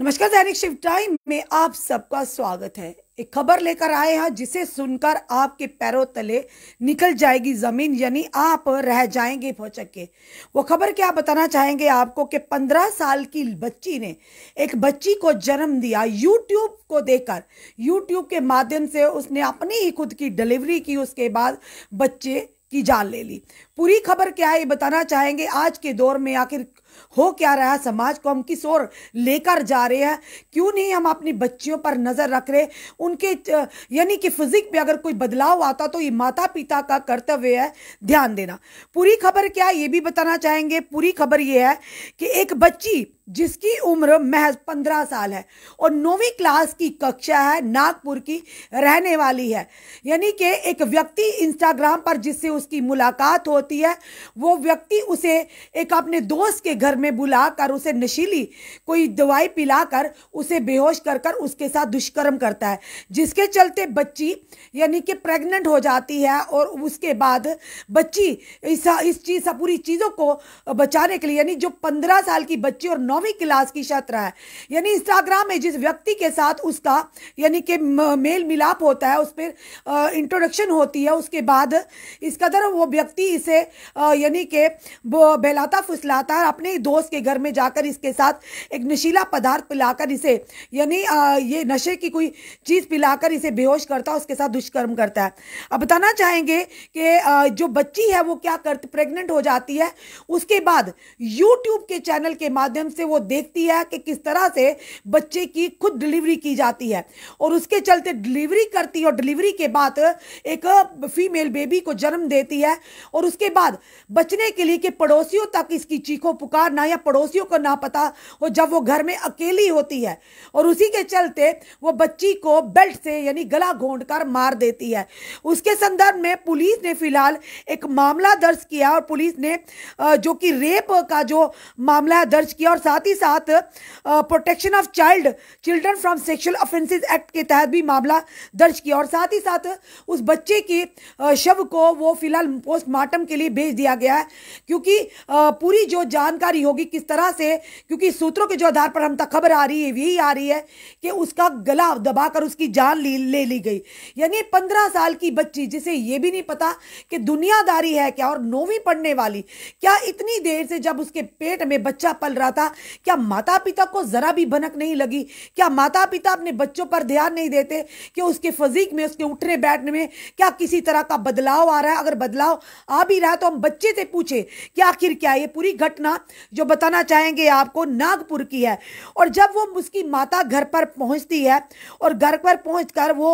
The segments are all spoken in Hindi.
नमस्कार दैनिक शिव टाइम में आप सबका स्वागत है एक खबर लेकर आए हैं जिसे सुनकर आपके पैरों तले निकल जाएगी जमीन यानी आप रह जाएंगे भौचक्के वो खबर क्या बताना चाहेंगे आपको कि पंद्रह साल की बच्ची ने एक बच्ची को जन्म दिया यूट्यूब को देकर यूट्यूब के माध्यम से उसने अपनी ही खुद की डिलीवरी की उसके बाद बच्चे की जान ले ली पूरी खबर क्या है ये बताना चाहेंगे आज के दौर में आखिर हो क्या रहा है समाज को हम किस ओर लेकर जा रहे हैं क्यों नहीं हम अपनी बच्चियों पर नज़र रख रहे उनके यानी कि फिजिक में अगर कोई बदलाव आता तो ये माता पिता का कर्तव्य है ध्यान देना पूरी खबर क्या ये भी बताना चाहेंगे पूरी खबर ये है कि एक बच्ची जिसकी उम्र महज पंद्रह साल है और नौवीं क्लास की कक्षा है नागपुर की रहने वाली है यानी कि एक व्यक्ति इंस्टाग्राम पर जिससे उसकी मुलाकात होती है वो व्यक्ति उसे एक अपने दोस्त के घर में बुलाकर उसे नशीली कोई दवाई पिलाकर उसे बेहोश कर कर उसके साथ दुष्कर्म करता है जिसके चलते बच्ची यानी कि प्रेग्नेंट हो जाती है और उसके बाद बच्ची इस इस चीज़ पूरी चीज़ों को बचाने के लिए यानी जो पंद्रह साल की बच्ची और नौवीं क्लास की छात्रा है यानी इंस्टाग्राम में जिस व्यक्ति के साथ उसका यानी कि मेल मिलाप होता है उस पर इंट्रोडक्शन होती है उसके बाद इस कदर वो व्यक्ति इसे यानी कि बहलाता फुसलाता है अपने अपने ही दोस्त के घर में जाकर इसके साथ एक नशीला पदार्थ पिलाकर इसे यानी ये नशे की कोई चीज़ पिलाकर इसे बेहोश करता है उसके साथ दुष्कर्म करता है अब बताना चाहेंगे कि जो बच्ची है वो क्या करती प्रेग्नेंट हो जाती है उसके बाद यूट्यूब के चैनल के माध्यम से वो देखती है कि किस तरह से बच्चे की खुद डिलीवरी की जाती है और उसके चलते डिलीवरी करती है और डिलीवरी के बाद एक फीमेल बेबी को जन्म देती है और उसके बाद बचने के लिए के पड़ोसियों तक इसकी चीखों पुकार परिवार ना या पड़ोसियों को ना पता हो जब वो घर में अकेली होती है और उसी के चलते वो बच्ची को बेल्ट से यानी गला घोंट कर मार देती है उसके संदर्भ में पुलिस ने फिलहाल एक मामला दर्ज किया और पुलिस ने जो कि रेप का जो मामला दर्ज किया और साथ ही साथ protection of child children from sexual offences act के तहत भी मामला दर्ज किया और साथ ही साथ उस बच्चे की शव को वो फिलहाल पोस्टमार्टम के लिए भेज दिया गया है क्योंकि पूरी जो जानकारी जानकारी होगी किस तरह से क्योंकि सूत्रों के जो आधार पर हम तक खबर आ रही है यही आ रही है कि उसका गला दबाकर उसकी जान ली ले ली गई यानी पंद्रह साल की बच्ची जिसे ये भी नहीं पता कि दुनियादारी है क्या और नौवीं पढ़ने वाली क्या इतनी देर से जब उसके पेट में बच्चा पल रहा था क्या माता पिता को जरा भी भनक नहीं लगी क्या माता पिता अपने बच्चों पर ध्यान नहीं देते कि उसके फजीक में उसके उठने बैठने में क्या किसी तरह का बदलाव आ रहा है अगर बदलाव आ भी रहा है तो हम बच्चे से पूछे कि आखिर क्या ये पूरी घटना जो बताना चाहेंगे आपको नागपुर की है और जब वो उसकी माता घर पर पहुंचती है और घर पर पहुँच वो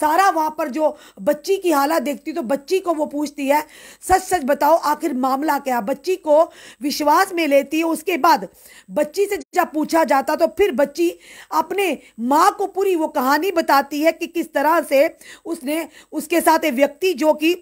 सारा वहाँ पर जो बच्ची की हालत देखती तो बच्ची को वो पूछती है सच सच बताओ आखिर मामला क्या बच्ची को विश्वास में लेती है उसके बाद बच्ची से जब पूछा जाता तो फिर बच्ची अपने माँ को पूरी वो कहानी बताती है कि किस तरह से उसने उसके साथ एक व्यक्ति जो कि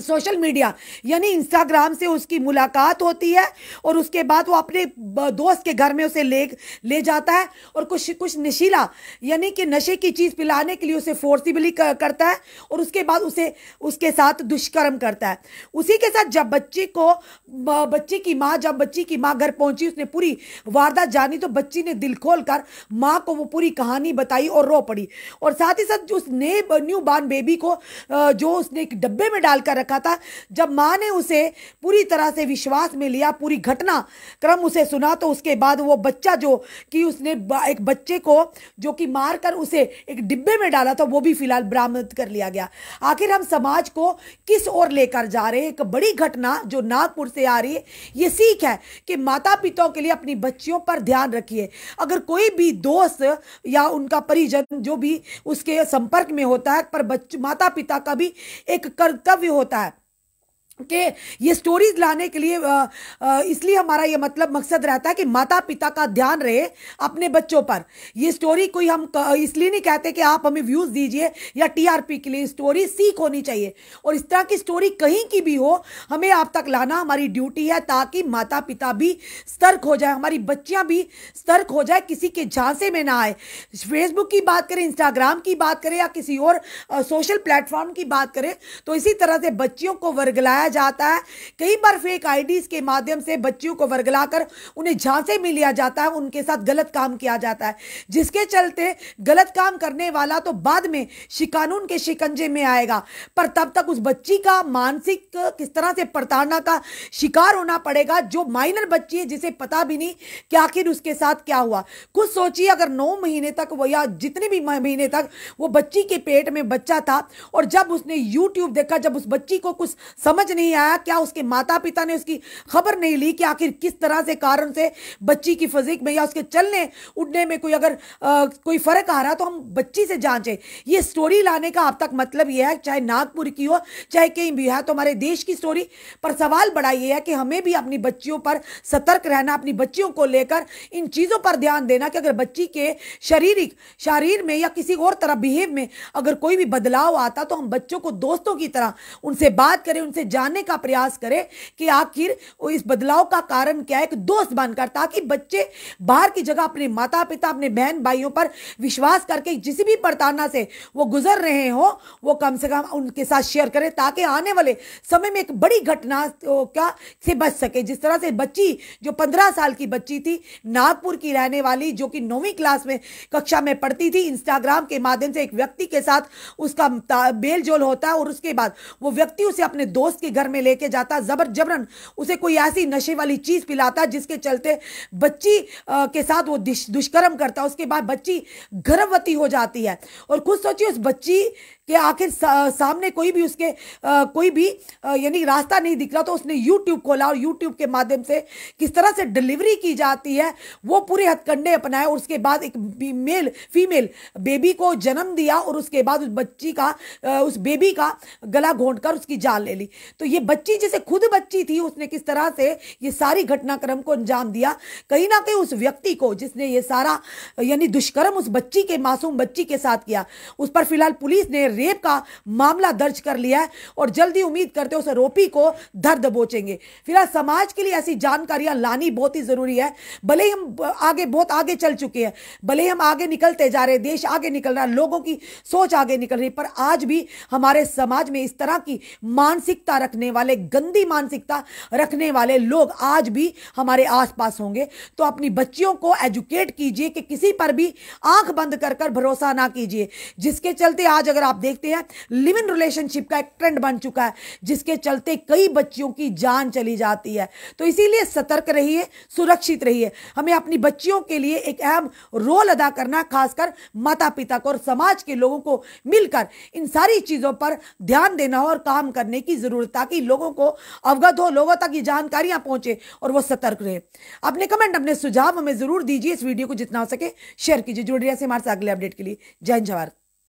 सोशल मीडिया यानी इंस्टाग्राम से उसकी मुलाकात होती है और उसके बाद वो अपने दोस्त के घर में उसे ले ले जाता है और कुछ कुछ नशीला यानी कि नशे की चीज़ पिलाने के लिए उसे फोर्सिबली कर, करता है और उसके बाद उसे उसके साथ दुष्कर्म करता है उसी के साथ जब बच्ची को बच्चे की माँ जब बच्ची की माँ घर पहुँची उसने पूरी वारदात जानी तो बच्ची ने दिल खोल कर माँ को वो पूरी कहानी बताई और रो पड़ी और साथ ही साथ उस नए न्यू बॉर्न बेबी को जो उसने एक डब्बे में डालकर रखा था जब माँ ने उसे पूरी तरह से विश्वास में लिया पूरी घटना क्रम उसे सुना तो उसके बाद वो बच्चा जो कि उसने एक बच्चे को जो कि मार कर उसे एक डिब्बे में डाला था वो भी फिलहाल बरामद कर लिया गया आखिर हम समाज को किस ओर लेकर जा रहे हैं एक बड़ी घटना जो नागपुर से आ रही है ये सीख है कि माता पिताओं के लिए अपनी बच्चियों पर ध्यान रखिए अगर कोई भी दोस्त या उनका परिजन जो भी उसके संपर्क में होता है पर बच्च माता पिता का भी एक कर्तव्य होता that के ये स्टोरीज लाने के लिए इसलिए हमारा ये मतलब मकसद रहता है कि माता पिता का ध्यान रहे अपने बच्चों पर ये स्टोरी कोई हम इसलिए नहीं कहते कि आप हमें व्यूज़ दीजिए या टीआरपी के लिए स्टोरी सीख होनी चाहिए और इस तरह की स्टोरी कहीं की भी हो हमें आप तक लाना हमारी ड्यूटी है ताकि माता पिता भी सतर्क हो जाए हमारी बच्चियाँ भी सतर्क हो जाए किसी के झांसे में ना आए फेसबुक की बात करें इंस्टाग्राम की बात करें या किसी और सोशल प्लेटफॉर्म की बात करें तो इसी तरह से बच्चियों को वर्गलाया बताया जाता है कई बार फेक आईडीज के माध्यम से बच्चियों को वर्गलाकर उन्हें झांसे में लिया जाता है उनके साथ गलत काम किया जाता है जिसके चलते गलत काम करने वाला तो बाद में शिकानून के शिकंजे में आएगा पर तब तक उस बच्ची का मानसिक किस तरह से प्रताड़ना का शिकार होना पड़ेगा जो माइनर बच्ची है जिसे पता भी नहीं कि आखिर उसके साथ क्या हुआ खुद सोचिए अगर नौ महीने तक वो या जितने भी महीने तक वो बच्ची के पेट में बच्चा था और जब उसने यूट्यूब देखा जब उस बच्ची को कुछ समझ समझ नहीं आया क्या उसके माता पिता ने उसकी खबर नहीं ली कि आखिर किस तरह से कारण से बच्ची की फिजिक में या उसके चलने उठने में कोई अगर आ, कोई फर्क आ रहा तो हम बच्ची से जांचें ये स्टोरी लाने का अब तक मतलब यह है चाहे नागपुर की हो चाहे कहीं भी है तो हमारे देश की स्टोरी पर सवाल बड़ा यह है कि हमें भी अपनी बच्चियों पर सतर्क रहना अपनी बच्चियों को लेकर इन चीज़ों पर ध्यान देना कि अगर बच्ची के शारीरिक शारीर में या किसी और तरह बिहेव में अगर कोई भी बदलाव आता तो हम बच्चों को दोस्तों की तरह उनसे बात करें उनसे जान समझाने का प्रयास करें कि आखिर इस बदलाव का कारण क्या है एक दोस्त बनकर ताकि बच्चे बाहर की जगह अपने माता पिता अपने बहन भाइयों पर विश्वास करके जिस भी प्रताड़ना से वो गुजर रहे हो वो कम से कम उनके साथ शेयर करें ताकि आने वाले समय में एक बड़ी घटना तो क्या से बच सके जिस तरह से बच्ची जो पंद्रह साल की बच्ची थी नागपुर की रहने वाली जो कि नौवीं क्लास में कक्षा में पढ़ती थी इंस्टाग्राम के माध्यम से एक व्यक्ति के साथ उसका मेल जोल होता है और उसके बाद वो व्यक्ति उसे अपने दोस्त के घर में लेके जाता जबर जबरन उसे कोई ऐसी नशे वाली चीज़ पिलाता जिसके चलते बच्ची के साथ वो दुष्कर्म करता उसके बाद बच्ची गर्भवती हो जाती है और खुद सोचिए उस बच्ची कि आखिर सा, सामने कोई भी उसके आ, कोई भी यानी रास्ता नहीं दिख रहा तो उसने यूट्यूब खोला और यूट्यूब के माध्यम से किस तरह से डिलीवरी की जाती है वो पूरे हथकंडे अपनाए और उसके बाद एक मेल फीमेल बेबी को जन्म दिया और उसके बाद उस बच्ची का उस बेबी का गला घोंट कर उसकी जान ले ली तो ये बच्ची जैसे खुद बच्ची थी उसने किस तरह से ये सारी घटनाक्रम को अंजाम दिया कहीं ना कहीं उस व्यक्ति को जिसने ये सारा यानी दुष्कर्म उस बच्ची के मासूम बच्ची के साथ किया उस पर फिलहाल पुलिस ने रेप का मामला दर्ज कर लिया है और जल्दी उम्मीद करते उस आरोपी को धर दबोचेंगे फिलहाल समाज के लिए ऐसी जानकारियां लानी बहुत ही जरूरी है भले हम आगे बहुत आगे चल चुके हैं भले हम आगे निकलते जा रहे देश आगे निकल रहा लोगों की सोच आगे निकल रही पर आज भी हमारे समाज में इस तरह की मानसिकता रखने वाले गंदी मानसिकता रखने वाले लोग आज भी हमारे आसपास होंगे तो अपनी बच्चियों को एजुकेट कीजिए कि किसी पर भी आंख बंद कर कर भरोसा ना कीजिए जिसके चलते आज अगर आप देखते हैं लिव इन रिलेशनशिप का एक ट्रेंड बन चुका है जिसके चलते कई बच्चियों की जान चली जाती है तो इसीलिए सतर्क रहिए सुरक्षित रहिए हमें अपनी बच्चियों के लिए एक अहम रोल अदा करना खासकर माता पिता को और समाज के लोगों को मिलकर इन सारी चीज़ों पर ध्यान देना हो और काम करने की ज़रूरत ताकि लोगों को अवगत हो लोगों तक ये जानकारियां पहुंचे और वो सतर्क रहे अपने कमेंट अपने सुझाव हमें ज़रूर दीजिए इस वीडियो को जितना हो सके शेयर कीजिए जुड़ रही है हमारे साथ अगले अपडेट के लिए जय जवाहर